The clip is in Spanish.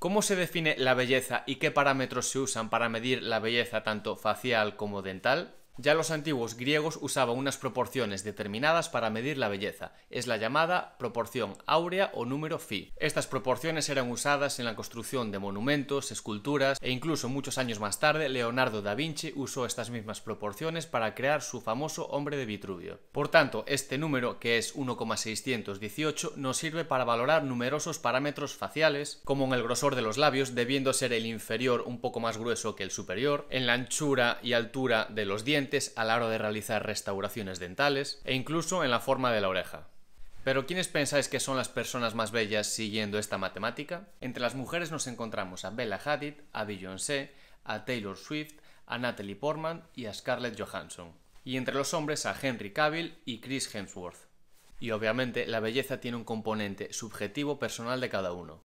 ¿Cómo se define la belleza y qué parámetros se usan para medir la belleza tanto facial como dental? Ya los antiguos griegos usaban unas proporciones determinadas para medir la belleza, es la llamada proporción áurea o número phi. Estas proporciones eran usadas en la construcción de monumentos, esculturas e incluso muchos años más tarde Leonardo da Vinci usó estas mismas proporciones para crear su famoso hombre de Vitruvio. Por tanto, este número, que es 1,618, nos sirve para valorar numerosos parámetros faciales, como en el grosor de los labios, debiendo ser el inferior un poco más grueso que el superior, en la anchura y altura de los dientes, a la hora de realizar restauraciones dentales e incluso en la forma de la oreja. Pero ¿quiénes pensáis que son las personas más bellas siguiendo esta matemática? Entre las mujeres nos encontramos a Bella Hadid, a Beyoncé, a Taylor Swift, a Natalie Portman y a Scarlett Johansson. Y entre los hombres a Henry Cavill y Chris Hemsworth. Y obviamente la belleza tiene un componente subjetivo personal de cada uno.